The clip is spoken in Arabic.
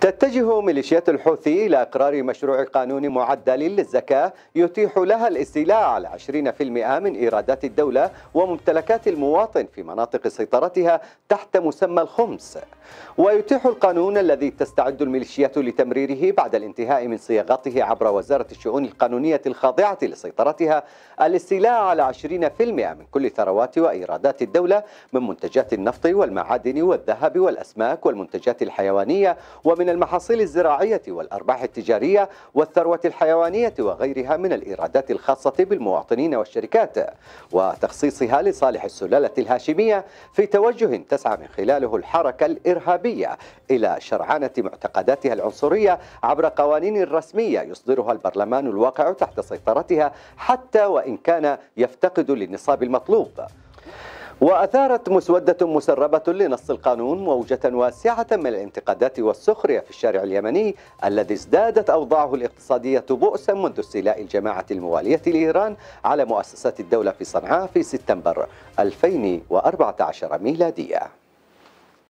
تتجه ميليشيات الحوثي إلى إقرار مشروع قانون معدل للزكاة يتيح لها الاستيلاء على 20% من إيرادات الدولة وممتلكات المواطن في مناطق سيطرتها تحت مسمى الخمس ويتيح القانون الذي تستعد الميليشيات لتمريره بعد الانتهاء من صياغته عبر وزارة الشؤون القانونية الخاضعة لسيطرتها الاستيلاء على 20% من كل ثروات وإيرادات الدولة من منتجات النفط والمعادن والذهب والأسماك والمنتجات الحيوانية ومن من المحاصيل الزراعية والأرباح التجارية والثروة الحيوانية وغيرها من الإيرادات الخاصة بالمواطنين والشركات وتخصيصها لصالح السلالة الهاشمية في توجه تسعى من خلاله الحركة الإرهابية إلى شرعانة معتقداتها العنصرية عبر قوانين رسمية يصدرها البرلمان الواقع تحت سيطرتها حتى وإن كان يفتقد للنصاب المطلوب وأثارت مسودة مسربة لنص القانون موجة واسعة من الانتقادات والسخرية في الشارع اليمني الذي ازدادت أوضاعه الاقتصادية بؤسا منذ استيلاء الجماعة الموالية لإيران على مؤسسات الدولة في صنعاء في سبتمبر 2014 ميلادية